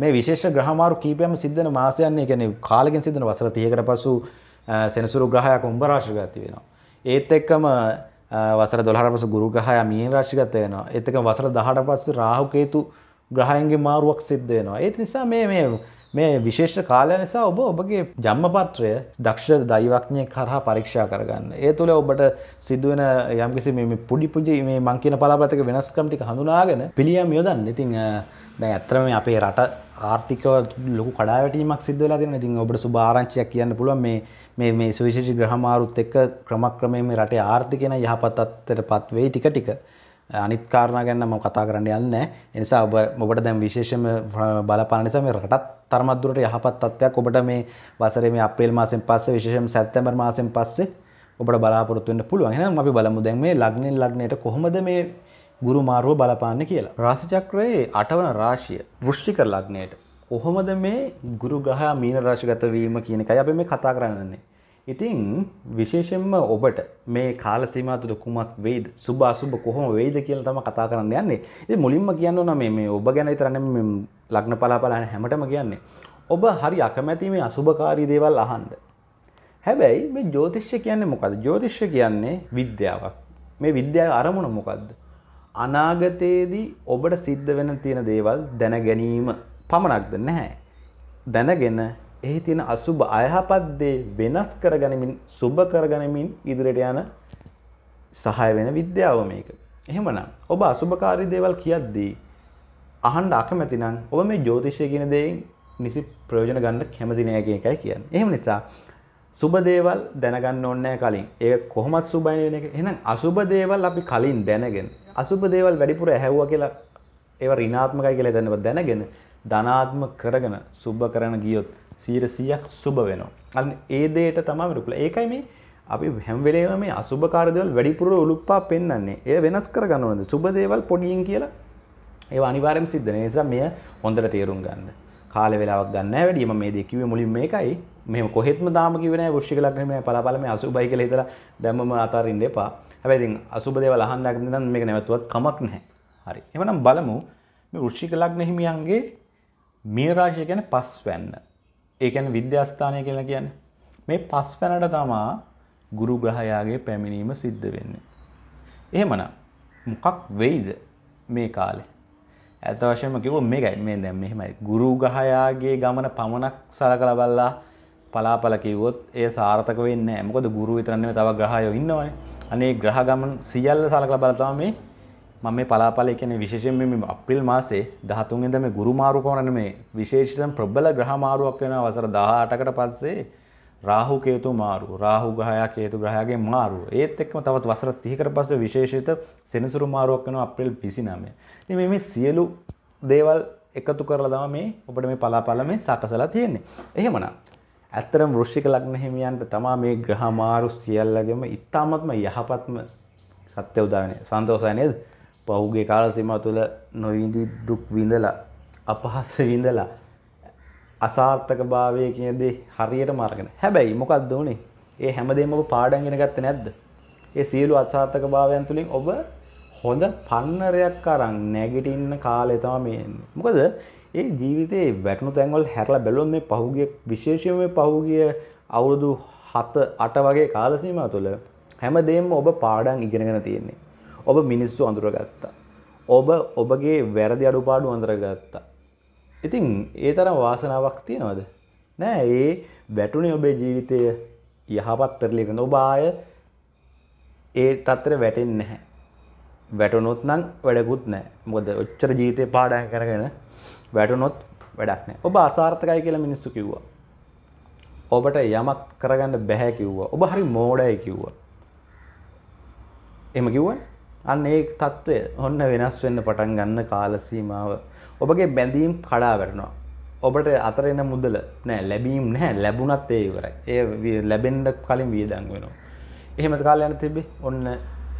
මේ විශේෂ ග්‍රහමාරු කීපයක්ම සිද්ධ වෙන මාසයන්නේ කියන්නේ කාලෙකින් සිද්ධ වෙන වසර 30කට පසු සෙනසුරු ග්‍රහයක් උඹ රාශියට ගත වෙනවා. ඒත් එක්කම වසර 12ට පසු ගුරු ග්‍රහය මීන රාශියට ගත වෙනවා. ඒත් එක්කම වසර 18ට පස්සේ රාහු කේතු ග්‍රහයන්ගේ මාරුවක් සිද්ධ වෙනවා. ඒ නිසා මේ මේ මේ විශේෂ කාලය නිසා ඔබ ඔබගේ ජම්මපත්‍රය දක්ෂ දෛවඥය කරහා පරීක්ෂා කරගන්න. ඒ තුළ ඔබට සිදුවන යම්කිසි මේ පුඩි පුජි මේ මං කියන පලාපතක වෙනස්කම් ටික හඳුනාගෙන පිළියම් යොදන්න. ඉතින් දැ ඇත්තරම අපේ රට ආර්ථික ලොකු කඩාවැටීමක් සිද්ධලා තින ඉතින් ඔබට සුභාරංචියක් කියන්න පුළුවන් මේ මේ මේ සුවිශේෂි ග්‍රහමාරුත් එක්ක ක්‍රමක්‍රමයෙන් මේ රටේ ආර්ථිකයන යහපත් අත්තට පත්වේ ටික ටික අනිත් කාරණා ගැන මම කතා කරන්න යන්නේ එනිසා ඔබ ඔබට දැන් විශේෂම බලපාන නිසා මේ රටත් තරමත් දුරට යහපත් තත්ත්වයක් ඔබට මේ වසරේ මේ අප්‍රේල් මාසෙන් පස්සේ විශේෂයෙන් සැප්තැම්බර් මාසෙන් පස්සේ ඔබට බලාපොරොත්තු වෙන්න පුළුවන්. එහෙනම් අපි බලමු දැන් මේ ලග්නෙන් ලග්නයට කොහොමද මේ ගුරුමාරුව බලපාන්න කියලා. රාසිචක්‍රයේ අටවන රාශිය වෘෂ්ටික ලග්නයට. කොහොමද මේ ගුරු ගහ මීන රාශිගත වීම කියන එකයි අපි මේ කතා කරන්නේ. ඉතින් විශේෂයෙන්ම ඔබට මේ කාල සීමාව තුළ කුමක් වෙයිද? සුභ අසුභ කොහොම වෙයිද කියලා තමයි කතා කරන්න යන්නේ. ඉතින් මුලින්ම කියන්න ඕන මේ මේ ඔබ ගැන විතර නෙමෙයි මේ ලග්න පලාපල හැමතෙම කියන්නේ. ඔබ හරි අකමැති මේ අසුභකාරී දේවල් අහන්න. හැබැයි මේ ජ්‍යෝතිෂ්‍ය කියන්නේ මොකද්ද? ජ්‍යෝතිෂ්‍ය කියන්නේ විද්‍යාවක්. මේ විද්‍යාවේ අරමුණ මොකද්ද? අනාගතයේදී ඔබට සිද්ධ වෙන තියෙන දේවල් දැන ගැනීම පමණක්ද නැහැ. දැනගෙන එහි තියෙන අසුභ අයහපත් දේ වෙනස් කරගනිමින් සුබ කරගනිමින් ඉදිරියට යන සහය වෙන විද්‍යාව මේක. එහෙමනම් ඔබ අසුභකාරී දේවල් කියද්දී අහන්න අකමැති නම් ඔබ මේ ජ්‍යොතිෂය කියන දේෙන් නිසි ප්‍රයෝජන ගන්න කැමති නෑ කියන එකයි කියන්නේ. එහෙම නිසා සුබ දේවල් දැනගන්න ඕන්නෑ කලින් ඒ කොහොමත් සුබයි වෙන එක එහෙනම් අසුබ දේවල් අපි කලින් දැනගෙන අසුබ දේවල් වැඩිපුර ඇහැව්වා කියලා ඒව ඍණාත්මකයි කියලා දැනව දැනගෙන ධනාත්මක කරගෙන සුබ කරන ගියොත් 100ක් සුබ වෙනවා. අන්න ඒ දෙයට තමයි රුකුල. ඒකයි මේ අපි හැම වෙලේම මේ අසුබකාර දේවල් වැඩිපුර උලුප්පා පෙන්වන්නේ. ඒ වෙනස් කරගන්න ඕනද? සුබ දේවල් පොඩියෙන් කියලා ඒව අනිවාර්යයෙන්ම සිද්ධ වෙන නිසා මෙය හොඳට තේරුම් ගන්න. කාලේ වෙලාවක් ගන්න නැහැ වැඩි. මම මේ දේ කිව්වේ මුලින් මේකයි. මෙම කොහෙත්ම දාම කිවන ෘෂ්ික ලක්නම පලාපලම අසුබයි කළ හිතර දැමම අතාරින්ඩ එපා හැබැතින් අසුබදේ ලහන් ලක්න ද මේ නැවතුවත් කමක් නැහැ හරි එමනම් බලමු මේ ෘෂ්ික ලක්න හිමියන්ගේ මීරාශය ගැන පස් වැන්න ඒකැන විද්‍යස්ථානය කියලා කියන මේ පස් වැනට තමා ගුරු ග්‍රහයාගේ පැමිණීම සිද්ධ වෙන්නේ. එහෙමනම් මොකක් වෙයිද මේ කාලේ? ඇත්ත වශයෙන්ම කිව්වොත් මේකයි මේ දැන් මෙහෙමයි. ගුරු ග්‍රහයාගේ ගමන පමණක් සලකලා බලලා පලාපල කිව්වොත් ඒ සාර්ථක වෙන්නේ නැහැ. මොකද ගුරු විතරක් නෙමෙයි තව ග්‍රහයෝ ඉන්නවනේ. අනේ ග්‍රහ ගමන් සියල්ල සලකලා බලලා තමයි මේ මම මේ පලාපල කියන්නේ විශේෂයෙන් මේ අප්‍රේල් මාසේ 13 වෙනිදා මේ ගුරු මාරුකම නෙමෙයි විශේෂයෙන් ප්‍රබල ග්‍රහ මාරුවක් වෙනවා වසර 18කට පස්සේ රාහු කේතු මාරුව රාහු ග්‍රහයා කේතු ග්‍රහයාගේ මාරුව ඒත් එක්කම තවත් වසර 30කට පස්සේ විශේෂිත සෙනසුරු මාරුවක් වෙනවා අප්‍රේල් 29. ඉතින් මේ මේ සියලු දේවල් එකතු කරලා තමයි මේ අපිට මේ පලාපල මේ සකසලා තියෙන්නේ. එහෙමනම් ඇත්තරම් වෘෂ්ික ලග්න හිමියන්ට තමා මේ ග්‍රහ මාරු සියල්ලගෙම ඉතාමත්ම යහපත්ම සත්‍ය උදාවනේ සන්තෝසයි නේද? පහුගේ කාල සීමාව තුළ නොවිඳි දුක් විඳලා අපහස විඳලා අසාර්ථකභාවය කියන දේ හරියටම අරගෙන. හැබැයි මොකක්ද උනේ? ඒ හැමදේම ඔබ පාඩම් ඉගෙන ගත්තේ නැද්ද? ඒ සියලු අසාර්ථකභාවයන් තුලින් ඔබ හොඳ පන්නරයක් අරන් නැගිටින්න කාලය තම මේ මොකද ඒ ජීවිතේ වැටනු තැන්වල් හැරලා බැලුවොත් මේ පහුගිය විශේෂයෙන්ම පහුගිය අවුරුදු 7 8 වගේ කාල සීමාව තුළ හැමදේම ඔබ පාඩම් ඉගෙනගෙන තියෙන්නේ. ඔබ මිනිස්සු අඳුරගත්තා. ඔබ ඔබගේ වැරදි අඩුපාඩු අඳුරගත්තා. ඉතින් ඒ තරම් වාසනාවක් තියනවද? නෑ ඒ වැටුනේ ඔබේ ජීවිතය යහපත් පෙරලිගෙන ඔබ ආය ඒ තත්ත්වෙට වැටෙන්නේ නැහැ. වැටනොත් නම් වැඩකුත් නෑ මොද ඔච්චර ජීතය පාඩය කරගෙන වැටනොත් වැඩක්නෑ ඔබ අසාර්ථකයි කියලා මිනිස්සු කිව්වා ඔබට යමක් කරගන්න බැහැ කිව්වා ඔබ හරි මෝඩය කිව්වා එම කිව්ව අන්න ඒ තත්ත්වය ඔන්න වෙනස් වෙන්න පටන් ගන්න කාලසීමාව ඔබගේ බැඳීම් කඩා වැටනවා ඔබට අතරෙන මුදල නෑ ලැබීම් නෑ ලැබුණත් ඒ ඉවරයි ඒ ලැබෙන්ඩ කලින් වියදන් වෙනවා එහෙම කාලයන තිබේ ඔන්න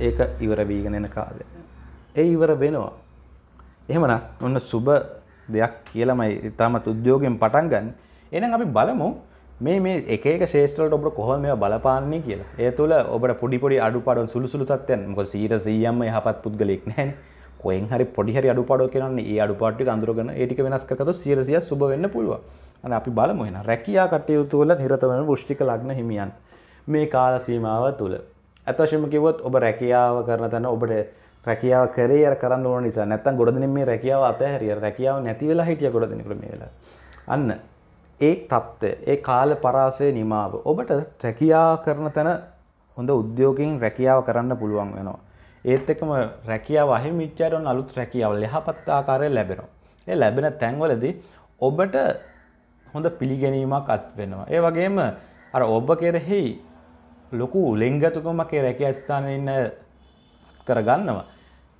ඒක ඉවර වීගෙන එන කාලය. ඒ ඉවර වෙනවා. එහෙමනම් ඔන්න සුබ දෙයක් කියලාමයි ඉතාමත් උද්‍යෝගයෙන් පටන් ගන්න. එහෙනම් අපි බලමු මේ මේ එක එක ශේෂ්ත්‍රවලට ඔබට කොහොමද මේවා බලපාන්නේ කියලා. ඒ තුළ ඔබට පොඩි පොඩි අඩුපාඩුම් සුළු සුළු තත්ත්වයන්. මොකද 100%ම යහපත් පුද්ගලෙක් නැහැනේ. කොහෙන් හරි පොඩි හරි අඩුපාඩුවක් කරනන්නේ ඒ අඩුපාඩු ටික අඳුරගෙන ඒ ටික වෙනස් කරගත්තොත් 100% සුබ වෙන්න පුළුවන්. අනේ අපි බලමු එහෙනම්. රැකියා කටයුතු වල නිරත වන වෘෂ්ටික ලග්න හිමියන් මේ කාල සීමාව තුළ ඇතවශම කිවත් ඔබ රැකියාව කරන තැන ඔබට රැකියාව කරේ කරන්න ඕන නිසා නැත්තන් ගොඩදින මේ රැකියාව අතහැරිය රැකියාව නැතිවෙලා හිටිය ගොඩදින ක්‍රමේල අන්න ඒ තත්ත්ව ඒ කාල පරාසය නිමාව ඔබට රැකියා කරන තැන හොඳ උද්‍යෝගින් රැකියාව කරන්න පුළුවන් වෙනවා ඒත් එකම රැකියාව අහිම විච්චාරවන් අලුත් රැකියාව යහපත් ආකාරය ලැබෙනවා. ඒ ලැබෙන තැන්වලද ඔබට හොඳ පිළිගැනීමක් අත් වෙනවා. ඒ වගේම අර ඔබ කෙරෙහි ලොකු ලෙංගතුකමකේ රැකිය ස්ථානන්න කරගන්නවා.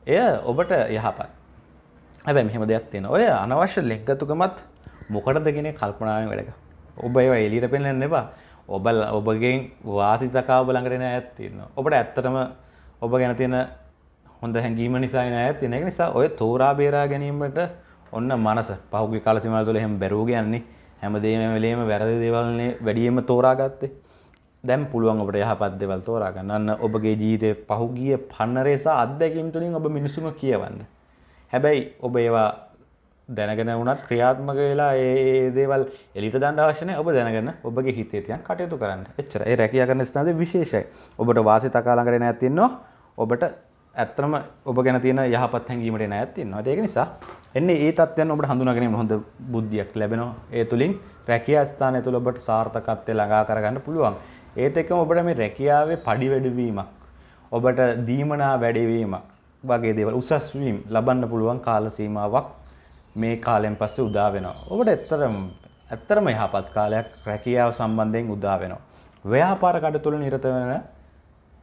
එය ඔබට යහපත්. හැබැ මෙහෙම දෙයක් තියෙන ඔය අනවශ්‍ය ලෙංගතුකමත් මොකටද ගෙන කල්පනාවෙන් වැඩක. ඔබ ඒව එලිට පෙන්ලන්න එබා ඔබල් ඔබගේ වාසිතකාව බලඟටෙන ඇත් තින්න. ඔබට ඇත්තටම ඔබ ගැන තියෙන හොඳ හැඟීම නිසා ඇත් තින නිසා ඔය තෝරා බේරා ගැනීමට ඔන්න මනස පහුගි කාලසිමල් තුළ හෙම බැරූ ගයන්නේ හැමදේම වෙලේම වැරදි දේවල්න්නේ වැඩියීම තෝරාගත්තේ දැම් පුළුවන් ඔබට යහපත් දෙවල් තෝරා ගන්න ඔබගේ ජීවිතේ පහුගිය පන්නරේ සහ අත්දැකීම් තුලින් ඔබ මිනිසුන්ව කියවන්න. හැබැයි ඔබ ඒවා දැනගෙන වුණත් ක්‍රියාත්මක වෙලා ඒ දේවල් එලිට දාන්න අවශ්‍ය නැහැ. ඔබ දැනගෙන ඔබගේ හිතේ තියන් කටයුතු කරන්න. එච්චරයි. ඒ රැකියා කරන ස්ථානයේ විශේෂයි. ඔබට වාසි තකා ළඟට නැත් ඉන්නෝ ඔබට ඇත්තම ඔබ ගැන තියෙන යහපත් හැඟීමට එන ඇත් ඉන්නවා. ඒක නිසා එන්නේ ඒ තත්ත්වයන් ඔබට හඳුනා ගැනීම හොඳ බුද්ධියක් ලැබෙනවා. ඒ තුලින් රැකියා ස්ථානය තුල ඔබට සාර්ථකත්වය ළඟා කරගන්න පුළුවන්. ඒත් එක්කම ඔබට මේ රැකියාවේ පඩි වැඩවීමක් ඔබට දීමනා වැඩවීමක් වගේ දේවල් උසස් වීම ලබන්න පුළුවන් කාල සීමාවක් මේ කාලෙන් පස්සේ උදා වෙනවා. ඔබට ඇත්තරම ඇත්තරම යහපත් කාලයක් රැකියාව සම්බන්ධයෙන් උදා වෙනවා. ව්‍යාපාර කඩතුල නිරත වෙන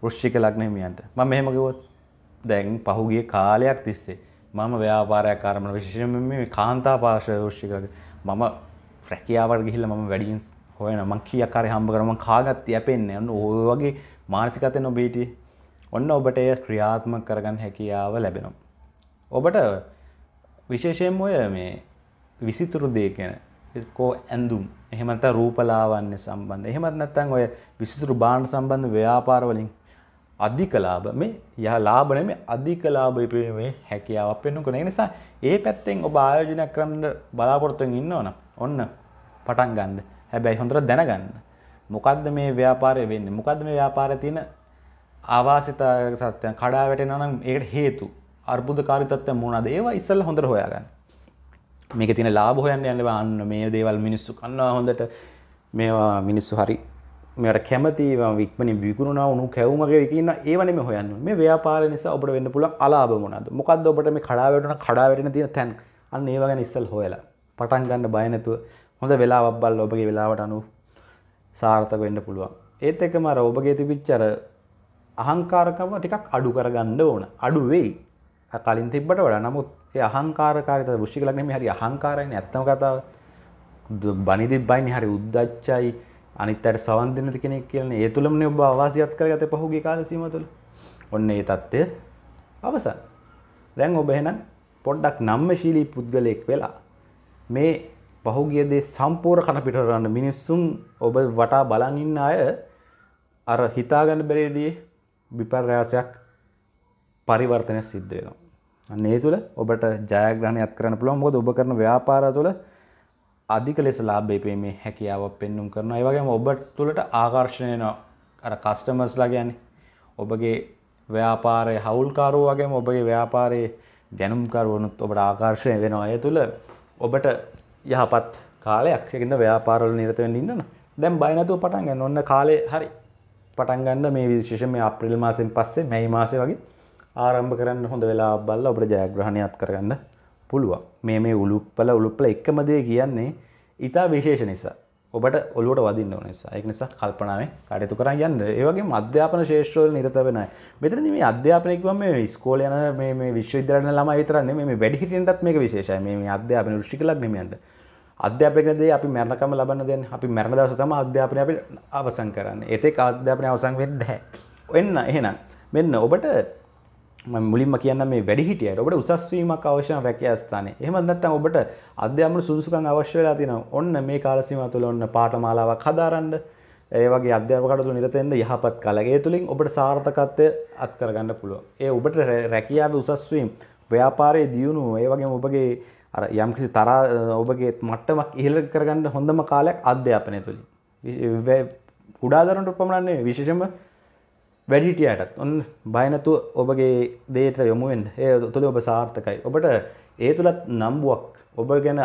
වෘශ්චික ලග්න හිමියන්ට මම මෙහෙම කිව්වොත් දැන් පහුගිය කාලයක් තිස්සේ මම ව්‍යාපාරයක් ආරම්භන විශේෂයෙන්ම මේ කාන්තා පාර්ශ්ව වෘශ්චික මම රැකියාවට ගිහිල්ලා මම වැඩියෙන් හොයන මං කියක් හරි හම්බ කරනවා මං කාගත්ත යැපෙන්නේ ඔන්න ඔය වගේ මානසිකත්වෙන් ඔබ හිටියේ ඔන්න ඔබට එය ක්‍රියාත්මක කරගන්න හැකියාව ලැබෙනවා ඔබට විශේෂයෙන් ඔය මේ විසිතුරු දේ ගැන කෝ ඇඳුම් එහෙම නැත්නම් රූපලාවන්‍ය සම්බන්ධ එහෙමත් නැත්නම් ඔය විසිතුරු බාහන සම්බන්ධ ව්‍යාපාර වලින් අධික ලාභ මේ යහ ලාභ නෙමෙයි අධික ලාභය මේ හැකියාවක් වෙනුකන ඒ නිසා ඒ පැත්තෙන් ඔබ ආයෝජනය කරන්න බලාපොරොත්තු වෙමින් ඉන්නවනම් ඔන්න පටන් ගන්න හැබැයි හොඳට දැනගන්න. මොකද්ද මේ ව්‍යාපාරය වෙන්නේ? මොකද්ද මේ ව්‍යාපාරය තියෙන ආවාසිතාවක තත්ත්වයන් කඩා වැටෙනවා නම් ඒකට හේතු අර්බුදකාරී තත්ත්වයන් මොනවාද? ඒවා ඉස්සෙල්ලා හොඳට හොයාගන්න. මේක තියෙන ලාභ හොයන්න යන්න බෑ. අන්න මේ දේවල් මිනිස්සු කන්නවා හොඳට. මේවා මිනිස්සු හරි මෙයට කැමති වික්මනින් විකුණනා උණු කැවුමගේ කියන ඒව නෙමෙයි හොයන්නේ. මේ ව්‍යාපාර නිසා ඔබට වෙන්න පුළුවන් අලාභ මොනවාද? මොකද්ද ඔබට මේ කඩාවැටෙන කඩාවැටෙන තියෙන තැන්? අන්න ඒව ගැන ඉස්සල් හොයලා. පටන් ගන්න බය නැතුව හොඳ වෙලාවක් බල්ල ඔබගේ වෙලාවට අනු සාර්ථක වෙන්න පුළුවන්. ඒත් එකම අර ඔබගේ තිබිච්ච අර අහංකාරකම ටිකක් අඩු කරගන්න ඕන. අඩු වෙයි. කලින් තිබ්බට වඩා. නමුත් ඒ අහංකාරකාරීත වෘශ්චික ලග්නෙ හරි අහංකාරයිනේ ඇත්තම කතාව. බනිදිබ්බයිනේ හරි උද්දච්චයි අනිත් අයට සවන් දෙන්නද කෙනෙක් කියන්නේ. ඒ තුලමනේ ඔබ ආවාසියත් කරගත්තේ පහුගිය කාල සීමාව තුළ. ඔන්න ඒ தත්ත්වය අවසන්. දැන් ඔබ එහෙනම් පොඩ්ඩක් නම්මශීලී පුද්ගලයෙක් වෙලා මේ පහුගියදේ සම්පූර් කන පිටරන්න මිනිස්සුම් ඔබ වටා බලනින්න අය අර හිතාගන්න බැරේදී විපර්යාසයක් පරිවර්තනය සිද්ධ වෙනවා. අන්න ඒ තුළ ඔබට ජයග්‍රහණයක් කරන්න පුළුවන් මොකද ඔබ කරන ව්‍යාපාරය තුළ අධික ලෙස ලාභේ පේමේ හැකියාව පෙන්눔 කරනවා. ඒ වගේම ඔබ තුළට ආකර්ෂණය වෙනවා. අර කස්ටමර්ස්ලා කියන්නේ ඔබගේ ව්‍යාපාරයේ හවුල්කාරෝ වගේම ඔබගේ ව්‍යාපාරයේ දැනුම්කරුවනුත් ඔබට ආකර්ශය වෙනවා. ඒ තුළ ඔබට යහපත් කාලයක් එකන්න ව්‍යාපාරල නිරතවෙන්න ඉන්න දැම් බයිනතුව පටන්ගන්න ඔන්න කාලේ හරි පටන්ගන්න මේ විශේෂම අප්‍රිල් මාසෙන් පස්සේ මැයි මාසය වගේ ආරම්භ කරන්න හොඳ වෙලා බල්ල ඔබට ජයග්‍රහණයත් කරගන්න පුළුවන් මේ මේ උළුප්පල උළුප්පල එක්කමදේ කියන්නේ ඉතා විශේෂ නිසා ඔබට ඔලුවට වදින්න නිසා ඒක නිසා කල්පනාවෙන් කටයුතු කරන් යන්න. ඒ වගේම අධ්‍යාපන ශාස්ත්‍රවල නිරත වෙන අය. මෙතනදී මේ අධ්‍යාපනය කිව්වම මේ ඉස්කෝලේ යන මේ මේ විශ්වවිද්‍යාල යන ළමයි විතරක් නෙමෙයි මේ වැඩිහිටියන්ටත් මේක විශේෂයි. මේ මේ අධ්‍යාපන දෘෂ්ටික ලග්නෙමයන්ට. අධ්‍යාපනයේදී අපි මරණකම ලබන්න දෙන්නේ. අපි මරණ දවස තමයි අධ්‍යාපනය අපි අවසන් කරන්නේ. ඒතේ අධ්‍යාපනය අවසන් වෙන්නේ නැහැ. එන්න එහෙනම් මෙන්න ඔබට මුලින්ම කියන්න මේ වැඩිහිටියට ඔබට උසස්වීමක් අවශ්‍ය රැකියාස්ථානයේ. එහෙමත් නැත්නම් ඔබට අධ්‍යාපන සුදුසුකම් අවශ්‍ය වෙලා තියෙනවා. ඔන්න මේ කාල සීමාව තුළ ඔන්න පාඨමාලාවක් හදාරන්න, ඒ වගේ අධ්‍යාපකකට තුළ නිරත වෙන්න යහපත් කාලයක. ඒ තුලින් ඔබට සාර්ථකත්වය අත් කරගන්න පුළුවන්. ඒ ඔබට රැකියාවේ උසස්වීම, ව්‍යාපාරයේ දියුණුව, ඒ වගේම ඔබගේ අර යම්කිසි තරා ඔබගේ මට්ටමක් ඉහළ කරගන්න හොඳම කාලයක් අධ්‍යාපනය තුලින්. උඩාදරන්ට පමණන්නේ විශේෂම වැඩිටියයටත් ඔන් බයනතු ඔබගේ දේට යොමුුවෙන් ඒ තුළ ඔබ සාර්ථකයි ඔබට ඒ තුළත් නම්බුවක් ඔබ ගැන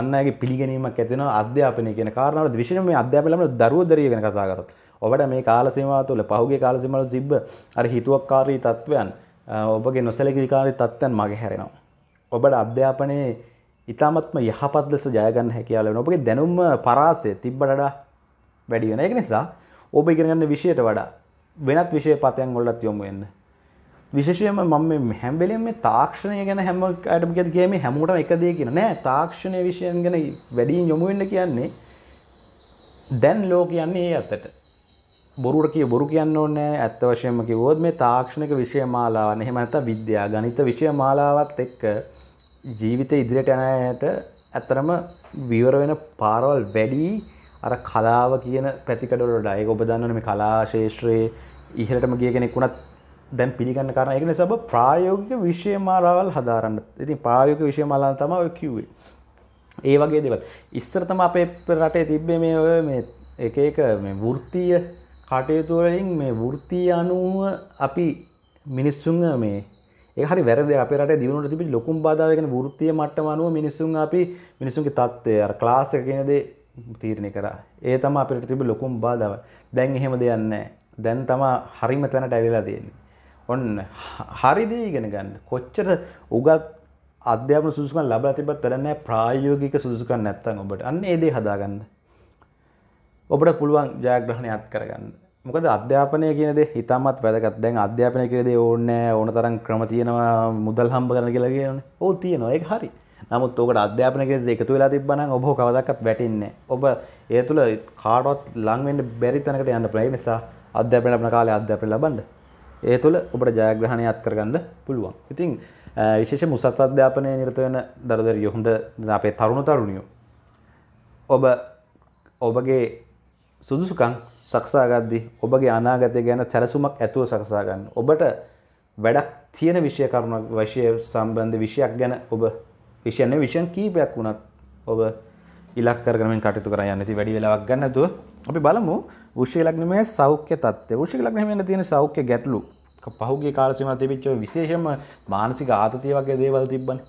අන්නගේ පිළිගැනීමක් ඇතින අධ්‍යාපනය කියෙන කාරණාව විශෂම අධ්‍යාපලම දරුවදරයගෙන කතා කරත් ඔබට මේ කාලසිමවා තුළ පහුගේ කාලසිමල සිබ්බ අර හිතුවක් කාරී තත්ත්වයන් ඔබගේ නොසැලකිරිකාරී තත්ත්වයන් මගේ හැරෙනවා. ඔබට අධ්‍යාපනයේ ඉතාමත්ම යහපත් ලෙස ජයගන්න හැකියාව ලැබෙන ඔබගේ දැනුම පරාසය තිබ්බට වඩා වැඩි වෙන. ඒක නිසා ඔබ ඉගෙන ගන්න විෂයට වඩා වෙනත් විෂය පතයන් ගොල්ලත් යොමු වෙන්න. විශේෂයම මම හැම්බෙලෙන් මේ තාක්ෂණය ගැන හැම අයටම කියද කියමේ හැමෝටම එක දේ කියන නෑ තාක්ෂණය විෂයන් ගැන වැඩියෙන් යොමු වෙන්න කියන්නේ දැන් ලෝ කියන්නේ ඒ අතට. බොරුවට කිය බොරු කියන්න ඕනේ ඇත්ත වශයෙන්ම කිව්වොත් මේ තාක්ෂණික විෂය මාලාව එහෙම නැත්නම් විද්‍යා ගණිත විෂය මාලාවත් එක්ක ජීවිතේ ඉදිරියට යන ඇත්තටම විවර වෙන පාරවල් වැඩි අර කලාව කියන පැතිකඩවලට ඒක ඔබ දන්නවනේ මේ කලා ශාස්ත්‍රයේ ඉහළටම ගිය කෙනෙක් වුණත් දැන් පිළිගන්න කාරණා ඒක නිසා ඔබ ප්‍රායෝගික විෂය මාලාවල් හදාරන්න. ඉතින් ප්‍රායෝගික විෂය මාලාව තමයි ඔය කිව්වේ. ඒ වගේ දේවල්. ඉස්සර තමයි අපේ රටේ තිබ්බේ මේ ඔය මේ එක එක මේ වෘත්තීය කටයුතු වලින් මේ වෘත්තීය අනුව අපි මිනිස්සුන් මේ ඒ හරි වැරදි අපේ රටේ දිනුනට තිබිලි ලොකුම් බාධාව කියන වෘත්තීය මට්ටම අනුව මිනිස්සුන් අපි මිනිස්සුන්ගේ தත්ත්වය අර ක්ලාස් එක කියන දේ තීරණය කරා ඒ තම අපිට තිබ ලොකුම් බාධාව දැන් එහෙම දෙයන්න දැන් තම හරිම තැනට ඇවිලා තියෙන්නේ ඔන්න හරිදී ඉගෙන ගන්න කොච්චර උගත් අධ්‍යාපන සුදුසුකම් ලබා තිබත් වැඩන්නේ ප්‍රායෝගික සුදුසුකම් නැත්තම් ඔබට අන්න ඒ දේ හදාගන්න ඔබට පුළුවන් ජයග්‍රහණයක් කරගන්න මොකද අධ්‍යාපනය කියනද හිතාමත් වැදගත් දැන් අධ්‍යාපනය කියනද ඕන්න ඕන තරම් ක්‍රම තියෙනවා මුදල් හම්බ කරන කියලා කියන ඕ තියෙනවා ඒ හරි නමුත් ඕකට අධ්‍යාපන ගෙද එකතු වෙලා තිබ්බනම් ඔබ කවදාවත් වැටෙන්නේ ඔබ ඒ තුල කාටවත් ලං වෙන්න බැරි තැනකට යන්න පුළුවන් නිසා අධ්‍යාපන ලබන කාලේ අධ්‍යාපන ලබන්න ඒ තුල ඔබට ජයග්‍රහණයක් කරගන්න පුළුවන්. ඉතින් විශේෂ මුසත් අධ්‍යාපනය නිරත වෙන දරදරියෝ හොඳ අපේ තරුණ තරුණියෝ ඔබ ඔබගේ සුදුසුකම් සකසාගද්දී ඔබගේ අනාගතය ගැන සැලසුමක් ඇතුව සකසා ගන්න. ඔබට වැඩක් තියෙන විෂය කරුණක් වශය සම්බන්ධ විෂයක් ගැන ඔබ විෂයන්නේ විෂන් කීපයක් වුණත් ඔබ ඉලක් කරගෙන කටයුතු කරන්න යන්න ඉතින් වැඩි වෙලාවක් ගන්න නැතුව අපි බලමු වෘශ්චික ලග්නමය සෞඛ්‍ය తත්ත්වය වෘශ්චික ලග්නමය තියෙන සෞඛ්‍ය ගැටලු පහුගිය කාල සීමාව තිබිච්ච විශේෂම මානසික ආතතිය වගේ දේවල් තිබ්බනේ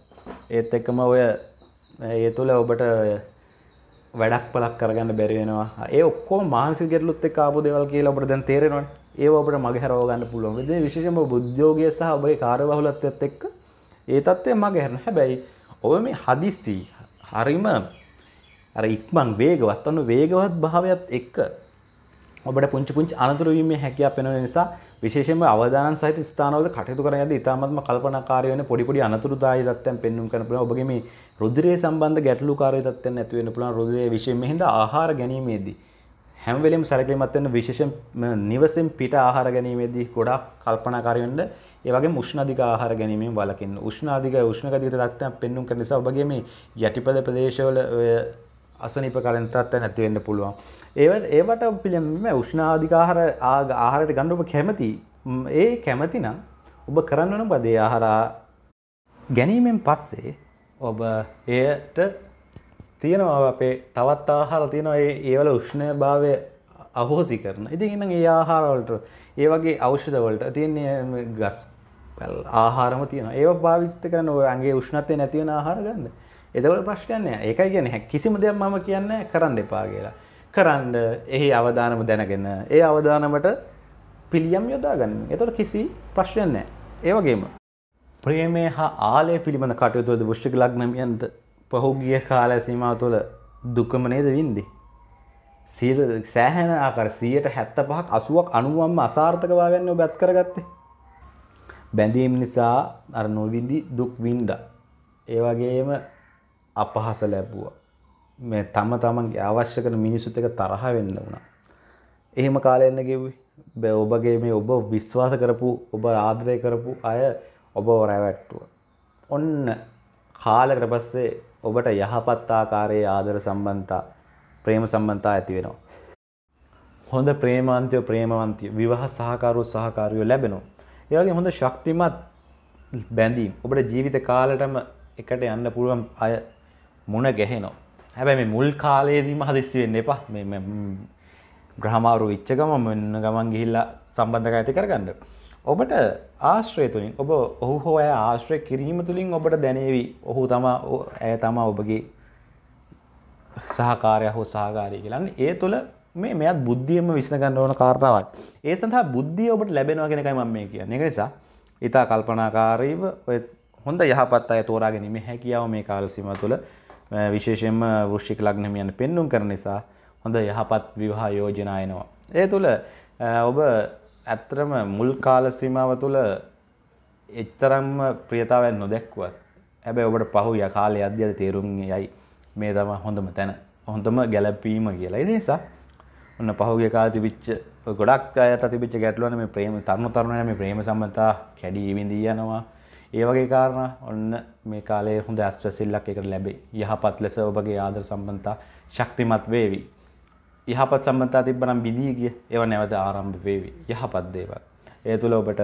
ඒත් එක්කම ඔය ඒ තුළ ඔබට වැඩක් පලක් කරගන්න බැරිවෙනවා ඒ ඔක්කෝ මාන්සි ගෙටලුත් එක් ආපු දෙවල් කියලා ඔබට දැන් තේරෙනවා ඒ ඔබට මගේ හරෝගන්න පුළුවන් විදේ විශේෂම බුද්ධෝගය සහ ඔබගේ කාරවහුලත්වත් එක්ක ඒ තත්ත්වය මගේ හැරන හැබැයි ඔබ මේ හදිස්සි හරිම අර ඉක්මන් වේගවත් අන්න වේගවත් භාවයත් එක්ක ඔබට පුංචි පුංචි අනතුරු වීමේ හැකියාව පෙනෙන නිසා විශේෂයෙන්ම අවදානම් සහිත ස්ථානවල කටයුතු කරන යද්දී ඉතාමත්ම කල්පනාකාරී වෙන පොඩි පොඩි අනතුරුදායී தත්ත්වයන් පෙන්වන්න කරන පුළුවන් ඔබගේ මේ රුධිරය සම්බන්ධ ගැටලුකාරී තත්ත්වයන් ඇති වෙන්න පුළුවන් රුධිරයේ විශේෂයෙන්ම හින්දා ආහාර ගැනීමේදී හැම වෙලෙම සැලකිලිමත් වෙන්න විශේෂයෙන් නිවසෙන් පිට ආහාර ගැනීමේදී ගොඩාක් කල්පනාකාරී වෙන්න ඒවගේ උෂ්ණධික ආහාර ගැනීමෙන් වලකින්න උෂ්ණාධික උෂ්ණගතියට දක්න පෙන්නුම් කරන නිසා ඔබගේ මේ යටිපද ප්‍රදේශවල අසනීප කරන තත්ත්වය නැති වෙන්න පුළුවන්. ඒවට ඒවට පිළිම උෂ්ණාධික ආහාර ආහාරයට ගන්න ඔබ කැමති. ඒ කැමති නම් ඔබ කරන්න ඕන බදේ ආහාර ගැනීමෙන් පස්සේ ඔබ එයට තියෙනවා අපේ තවත් ආහාර තියෙනවා ඒවල උෂ්ණය භාවය අහෝසි කරන ඉතින් ඉන්න ඒ ආහාරවලට ඒ වගේ අවෂධවලට තියන්නේ ගස් ආහාරම තියෙන ඒ භාවිත කරන ඔයගේ උෂ්ණතය නැතිවෙන ආහාර ගන්න එදවට ප්‍රශ්කයන්නේ ඒකයි ගැන කිසිම දෙයක් මම කියන්න කරන්න එපා කියලා කරන්න එහි අවධානම දැනගෙන ඒ අවධානමට පිළියම් යොදා ගන්න එතට කිසි ප්‍රශ්නයන්නෑ ඒවගේම ප්‍රේමේ හා ආලය පිළිබඳ කටයුතුවද විෘෂ්ටික ලක්නමියන්ද පහුගිය කාලය සීමාව තුළ දුකම නේද වින්දි. සීල සෑහැන ආකර සියයට හැත්ත පහක් අසුවක් අනුවම්ම අසාර්ථකවාගන්න ඔබැත් කරගත්තේ බැඳීම් නිසා අර නොවිඳි දුක් වින්දා. ඒ වගේම අපහස ලැබුවා. මේ තම තමන්ගේ අවශ්‍ය කරන මිනිසුත් එක්ක තරහ වෙන්න වුණා. එහෙම කාලෙ එන්න කිව්වේ. බෑ ඔබගේ මේ ඔබ විශ්වාස කරපු ඔබ ආදරය කරපු අය ඔබව රැවට්ටුවා. ඔන්න කාලකට පස්සේ ඔබට යහපත් ආකාරයේ ආදර සම්බන්ධතා ප්‍රේම සම්බන්ධතා ඇති වෙනවා. හොඳ ප්‍රේමාන්තයෝ ප්‍රේමවන්තියෝ විවාහ සහකාරෝ සහකාරියෝ ලැබෙනවා. ඒවගේ හොඳ ශක්තිමත් බැඳීම් ඔබට ජීවිත කාලටම එකට යන්න පුළුවන් අය මුණ ගැහෙනවා. හැබැයි මේ මුල් කාලයේදීම හදිස්සි වෙන්න එපා. මේ ග්‍රහමාරු ඉච්ච ගම මෙන්න ගමන් ගිහිල්ලා සම්බන්ධක ඇති කරගන්න. ඔබට ආශ්‍රය තුලින් ඔබ ඔහු හෝ ඇය ආශ්‍රය කිරීම තුලින් ඔබට දැනේවි. ඔහු තමා ඇය තමා ඔබගේ සහකාරය හෝ සහකාරය කියලන්නේ. ඒ තුළ මේ මෙයත් බුද්ධියම විසඳගන්න ඕන කාරණාවක්. ඒ සඳහා බුද්ධිය ඔබට ලැබෙනවා කියන එකයි මම මේ කියන්නේ. ඒක නිසා ඊට කල්පනාකාරීව ඔය හොඳ යහපත් අය තෝරා ගැනීම හැකියාව මේ කාල සීමාව තුළ විශේෂයෙන්ම වෘශ්චික ලග්න හිමියන් පෙන්눔 කරන නිසා හොඳ යහපත් විවාහ යෝජනා එනවා. ඒ තුළ ඔබ ඇත්තටම මුල් කාල සීමාව තුළ එතරම්ම ප්‍රියතාවයක් නොදැක්කුවත් හැබැයි ඔබට පහු ය කාලය අධ්‍යයන තේරුම් යයි මේ තමයි හොඳම තැන. හොඳම ගැළපීම කියලා. ඒ නිසා ඔන්න පහුගේ කාල තිබිච්ච ගොඩක් අයට තිබිච්ච ගැටලුවන මේ ප්‍රේම තරුණ තරුණයන් මේ ප්‍රේම සම්බන්ධතා කැඩී විඳී යනවා. ඒ වගේ කාරණා ඔන්න මේ කාලේ හොඳ ඇස්වැසිල්ලක් එකට ලැබේ. යහපත් ලෙස ඔබගේ ආදර සම්බන්ධතා ශක්තිමත් වේවි. යහපත් සම්බන්ධතා තිබ්බනම් බිදී ගිය ඒවා නැවත ආරම්භ වේවි. යහපත් දේවල්. ඒ තුළ ඔබට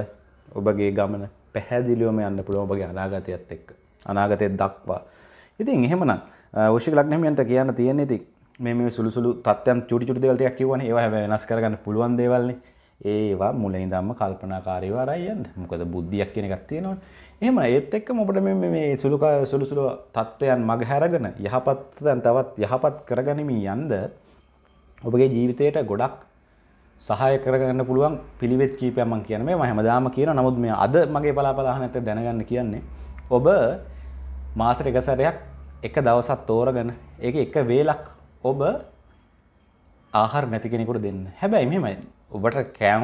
ඔබගේ ගමන පැහැදිලිවම යන්න පුළුවන් ඔබගේ අනාගතයත් එක්ක. අනාගතය දක්වා. ඉතින් එහෙමනම් වෘෂික ලග්නහිමියන්ට කියන්න තියෙන්නේ ඉතින් මේ සුළුසුළු තත්යම් චුටි චුටි දේවල් ටිකක් කියවනේ ඒවා හැබැයි වෙනස් කරගන්න පුළුවන් දේවල්නේ ඒවා මුලින් ඉඳන්ම කල්පනාකාරීව අරයි යන්න මොකද බුද්ධියක් කියන එකක් තියෙනවනේ එහෙම ඒත් එක්කම ඔබට මේ මේ සුළු සුළුසුළු තත්වයන් මග හැරගෙන යහපත් දැන් තවත් යහපත් කරගනිමින් යන්න ඔබගේ ජීවිතයට ගොඩක් සහය කරගන්න පුළුවන් පිළිවෙත් කීපයක් මම කියන මේ මම හැමදාම කියන නමුත් මේ අද මගේ බලාපලාහන ඇත්ත දැනගන්න කියන්නේ ඔබ මාසෙට එක සැරයක් එක දවසක් තෝරගෙන ඒක එක වේලක් ඔබ ආහාර නැති කෙනෙකුට දෙන්න. හැබැයි මෙහෙමයි. ඔබට කෑම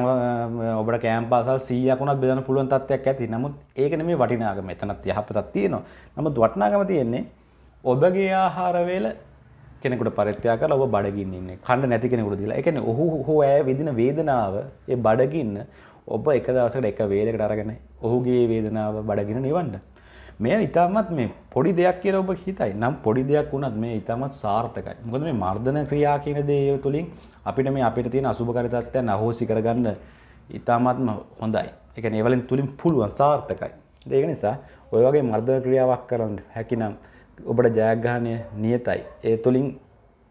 ඔබට කෑම පාසල් 100ක් උනත් බෙදන්න පුළුවන් තත්ත්වයක් ඇති. නමුත් ඒක නෙමෙයි වටිනාකම. එතනත් යහපතක් තියෙනවා. නමුත් වටිනාකම තියෙන්නේ ඔබගේ ආහාර වේල කෙනෙකුට පරිත්‍යාග කරලා ඔබ බඩගින්න ඉන්නේ. කන්න නැති කෙනෙකුට දීලා. ඒ කියන්නේ ඔහු හෝ ඇය විඳින වේදනාව, ඒ බඩගින්න ඔබ එක දවසකට එක වේලකට අරගෙන ඔහුගේ වේදනාව බඩගින නිවන්න. මේ ඉතාමත් මේ පොඩි දෙයක් කියලා ඔබ හිතයි. නම් පොඩි දෙයක් වුණත් මේ ඉතාමත් සාර්ථකයි. මොකද මේ මර්ධන ක්‍රියා කියන දේ තුලින් අපිට මේ අපිට තියෙන අසුභකාරී තත්ත්වයන් අහෝසි කරගන්න ඉතාමත්ම හොඳයි. ඒ කියන්නේ ඒවලින් තුලින් පුළුවන් සාර්ථකයි. ඒක නිසා ඔය වගේ මර්ධන ක්‍රියාවක් කරන්න හැකිනම් ඔබට ජයග්‍රහණය නියතයි. ඒ තුලින්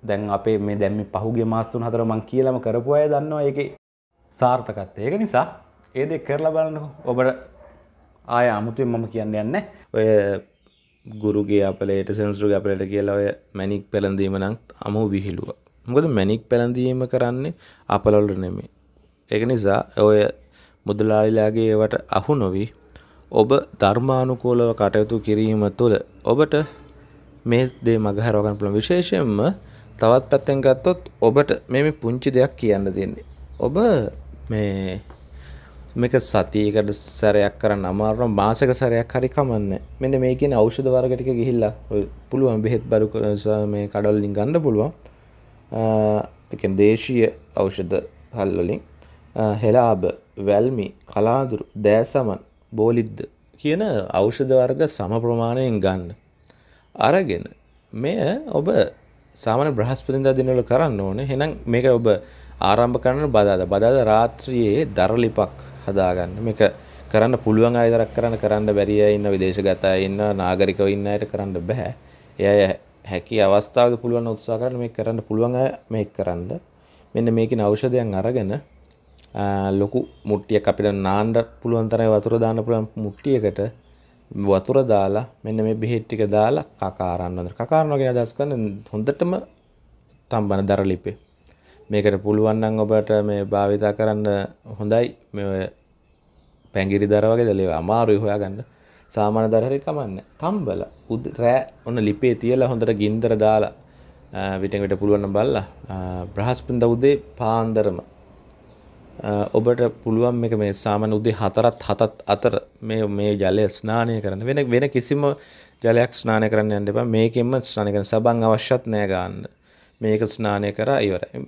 දැන් අපේ මේ දැන් මේ පහුගිය මාස 3-4 මං කියලාම කරපු අය දන්නවා ඒකේ සාර්ථකත්වය. ඒක නිසා ඒ දේ කරලා බලන්නකො ඔබට ආය අමුතුවෙන් මම කියන්න යන්න ඔය ගුරුගේ අපලේට සෙන්සරු අපලට කියලා ඔය මැනික් පැළඳීම නම් අමු විහිළුව මොකද මැනික් පැළඳීම කරන්නේ අපලවලට නෙමේ ඒක නිසා ඔය මුදලාලිලාගේ ඒවට අහු නොවී ඔබ ධර්මානුකූලව කටයුතු කිරීම තුළ ඔබට මේ දේ මගහරවගන්න පුළුවන් විශේෂයෙන්ම තවත් පැත්තෙන් ගත්තොත් ඔබට මේ පුංචි දෙයක් කියන්න දෙන්නේ ඔබ මේ මේක සතියකට සැරයක් කරන්න අමාරුම මාසක සැරයක් හරි කමන්න මෙන්න මේ කියන ඖෂධ වර්ග ටික ගිහිල්ලා පුළුවන් බෙහෙත් බරු මේ කඩවල වලින් ගන්න පුළුවන් ඒ කියන්නේ දේශීය ඖෂධ හල් වලින් හෙලාබ වැල්මි කලාඳුරු දෑසමන් බෝලිද්ද කියන ඖෂධ වර්ග සම ප්‍රමාණයෙන් ගන්න අරගෙන මෙය ඔබ සාමාන්‍ය බ්‍රහස්පතින්දා දිනවල කරන්න ඕනේ එහෙනම් මේක ඔබ ආරම්භ කරන්න බදාදා බදාදා රාත්‍රියේ දරලිපක් හදාගන්න මේක කරන්න පුළුවන් අයතරක් කරන්න කරන්න බැරි අය ඉන්න විදේශගත අය ඉන්න නාගරිකව ඉන්න අයට කරන්න බෑ. ඒ අය හැකි අවස්ථාවක පුළුවන් උත්සාහ කරලා මේක කරන්න පුළුවන් අය මේක කරන්න. මෙන්න මේකේ ඖෂධයන් අරගෙන ලොකු මුට්ටියක් අපිට නාන්න පුළුවන් තරමේ වතුර දාන්න පුළුවන් මුට්ටියකට වතුර දාලා මෙන්න මේ බෙහෙත් ටික දාලා කකාරන්න හොඳට කකාරනවා කියන අදහස් කරන්නේ හොඳටම තම්බන දරලිපේ මේකට පුළුවන් නම් ඔබට මේ භාවිතා කරන්න හොඳයි මේ පැංගිරි දර වගේ දලේ අමාරුයි හොයාගන්න සාමාන්‍ය දර හරි කමන්න තම්බල උද රෑ ඔන්න ලිපේ තියලා හොඳට ගින්දර දාලා විටෙන් විට පුළුවන් බලලා බ්‍රහස්පතින්දා උදේ පාන්දරම ඔබට පුළුවන් මේක මේ සාමාන්‍ය උදේ 4ත් 7ත් අතර මේ මේ ජලය ස්නානය කරන්න වෙන වෙන කිසිම ජලයක් ස්නානය කරන්න යන්න එපා මේකෙන්ම ස්නානය කරන්න සබන් අවශ්‍යත් නෑ ගන්න මේක ස්නානය කරා ඉවරයි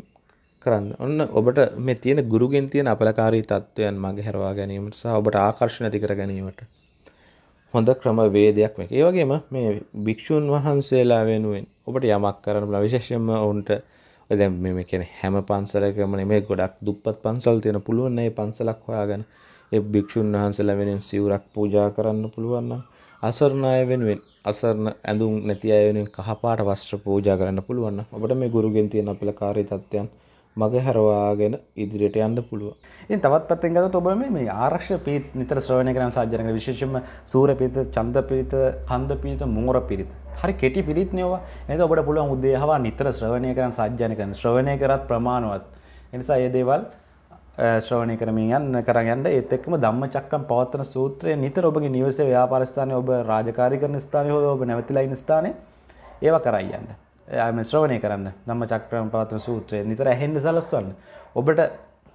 කරන්න ඔන්න ඔබට මේ තියෙන ගුරුගෙන් තියෙන අපලකාරී තත්ත්වයන් මඟ හැරවා ගැනීමට සහ ඔබට ආකර්ෂණ ඇති කර ගැනීමට හොඳ ක්‍රම වේදයක් මේක. ඒ වගේම මේ භික්ෂුන් වහන්සේලා වෙනුවෙන් ඔබට යමක් කරන්න බලා විශේෂයෙන්ම ඔවුන්ට දැන් මේ කියන්නේ හැම පන්සලකම නෙමෙයි ගොඩක් දුප්පත් පන්සල් තියෙන පුළුවන් නේ පන්සලක් හොයාගෙන ඒ භික්ෂුන් වහන්සේලා වෙනුවෙන් සිවුරක් පූජා කරන්න පුළුවන් නම් අසරණ අය වෙනුවෙන් අසරණ ඇඳුම් නැති අය වෙනුවෙන් කහපාට වස්ත්‍ර පූජා කරන්න පුළුවන් නම් අපිට මේ ගුරුගෙන් තියෙන අපලකාරී තත්ත්වයන් මග හැරවාගෙන ඉදිරියට යන්න පුළුව ඉන් තවත් පත්තෙන්ගත ඔබ මේ ආරක්ෂ පිත් නිතර ශ්‍රවණය කරන සාජනක විශේෂම සූර පිත චන්ද පිරිත කන්ද පිරිත මෝර පිරිත් හරි කෙටි පිරිත් නයවා එද ඔබට පුළුවන් උදේහවා නිතර ශ්‍රවණය කරන සාජ්‍යන කරන ශ්‍රවණය කරත් ප්‍රමාණවත් එනිසා ඒ දේවල් ශ්‍රවණය කරමින් යන්න කරගන්න ඒත් එක්කම ධම්ම චක්කම් පවත්වන සූත්‍රය නිතර ඔබගේ නිවසේ ව්‍යාපාරස්ථානය ඔබ රාජකාරි කරන ස්ථානය හෝ ඔබ නැවතිලා ඉන්න ස්ථානය ඒවා කරයි යන්න යම ශ්‍රවණය කරන්න නම්ම චක්‍රම පවත්න සූත්‍රය නිතර ඇහෙන්ඩ සලස්වන්න ඔබට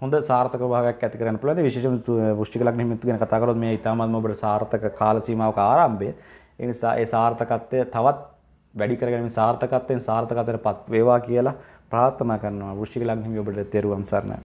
හොඳ සාර්ථක භාවයක් ඇති කරන්න පුළද විශේෂ ෘෂ්ටිකලක් නිමිතු ගැන කතා කරොත් මේ ඉතාමත්ම ඔබට සාර්ථක කාල සීමාවක ආරම්භය ඒ නිසා ඒ සාර්ථකත්වය තවත් වැඩි කරගැනීමේ සාර්ථකත්වයෙන් සාර්ථකත්වයට පත් වේවා කියලා ප්‍රාර්ථනා කරනවා ෘෂ්ටිකලක් නිමිති ඔබට තෙරුවන් සරණයි